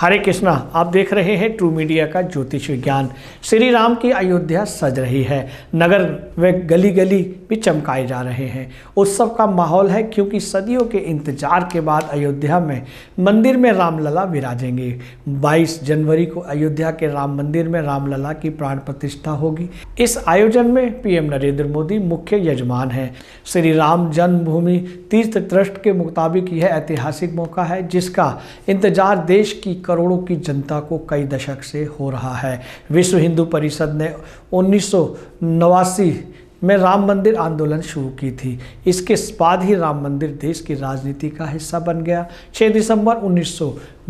हरे कृष्णा आप देख रहे हैं ट्रू मीडिया का ज्योतिष विज्ञान श्री राम की अयोध्या सज रही है नगर व गली गली भी चमकाए जा रहे हैं उत्सव का माहौल है क्योंकि सदियों के इंतजार के बाद अयोध्या में मंदिर में रामलला विराजेंगे 22 जनवरी को अयोध्या के राम मंदिर में रामलला की प्राण प्रतिष्ठा होगी इस आयोजन में पीएम नरेंद्र मोदी मुख्य यजमान है श्री राम जन्मभूमि तीर्थ ट्रस्ट के मुताबिक यह ऐतिहासिक मौका है जिसका इंतजार देश की करोड़ों की जनता को कई दशक से हो रहा है विश्व हिंदू परिषद ने उन्नीस में राम मंदिर आंदोलन शुरू की थी इसके बाद ही राम मंदिर देश की राजनीति का हिस्सा बन गया 6 दिसंबर उन्नीस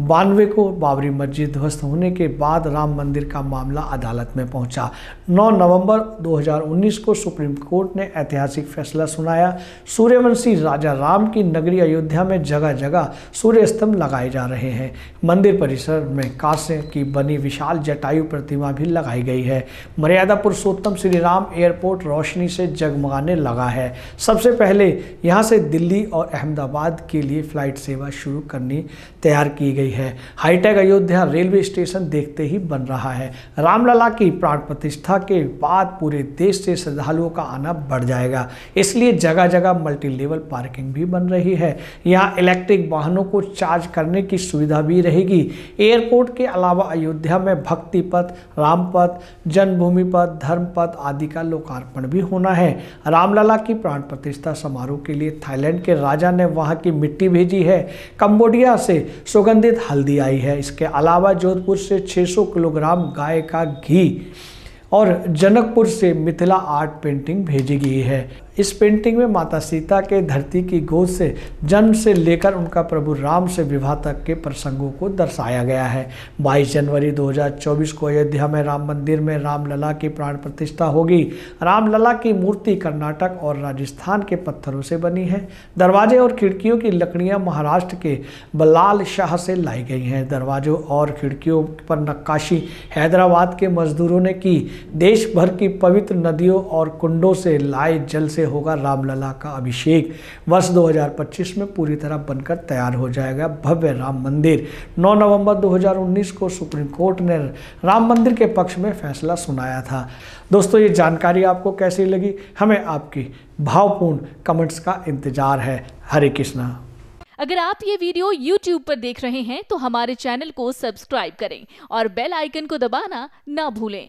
बानवे को बाबरी मस्जिद ध्वस्त होने के बाद राम मंदिर का मामला अदालत में पहुंचा 9 नवंबर 2019 को सुप्रीम कोर्ट ने ऐतिहासिक फैसला सुनाया सूर्यवंशी राजा राम की नगरी अयोध्या में जगह जगह सूर्य स्तंभ लगाए जा रहे हैं मंदिर परिसर में कांस्य की बनी विशाल जटायु प्रतिमा भी लगाई गई है मर्यादा पुरुषोत्तम श्री राम एयरपोर्ट रोशनी से जगमगाने लगा है सबसे पहले यहाँ से दिल्ली और अहमदाबाद के लिए फ्लाइट सेवा शुरू करनी तैयार की गई गई है हाईटेक अयोध्या रेलवे स्टेशन देखते ही बन रहा है रामलला की प्राण प्रतिष्ठा के बाद पूरे देश से श्रद्धालुओं का आना बढ़ जाएगा इसलिए जगह जगह मल्टी लेवल पार्किंग भी बन रही है यहाँ इलेक्ट्रिक वाहनों को चार्ज करने की सुविधा भी रहेगी एयरपोर्ट के अलावा अयोध्या में भक्ति पथ रामपथ जन्मभूमि पथ धर्म पथ आदि का लोकार्पण भी होना है रामलला की प्राण प्रतिष्ठा समारोह के लिए थाईलैंड के राजा ने वहाँ की मिट्टी भेजी है कंबोडिया से सुगंधित सफ़ेद हल्दी आई है इसके अलावा जोधपुर से 600 किलोग्राम गाय का घी और जनकपुर से मिथिला आर्ट पेंटिंग भेजी गई है इस पेंटिंग में माता सीता के धरती की गोद से जन्म से लेकर उनका प्रभु राम से विवाह तक के प्रसंगों को दर्शाया गया है 22 जनवरी 2024 को अयोध्या में राम मंदिर में रामलला की प्राण प्रतिष्ठा होगी रामलला की मूर्ति कर्नाटक और राजस्थान के पत्थरों से बनी है दरवाजे और खिड़कियों की लकड़ियाँ महाराष्ट्र के बलाल शाह से लाई गई हैं दरवाजों और खिड़कियों पर नक्काशी हैदराबाद के मजदूरों ने की देश भर की पवित्र नदियों और कुंडों से लाए जल से होगा रामलला का अभिषेक वर्ष 2025 में पूरी तरह बनकर तैयार हो जाएगा भव्य राम मंदिर 9 नवंबर 2019 को सुप्रीम कोर्ट ने राम मंदिर के पक्ष में फैसला सुनाया था दोस्तों ये जानकारी आपको कैसी लगी हमें आपकी भावपूर्ण कमेंट्स का इंतजार है हरे कृष्णा अगर आप ये वीडियो YouTube पर देख रहे हैं तो हमारे चैनल को सब्सक्राइब करें और बेल आइकन को दबाना ना भूलें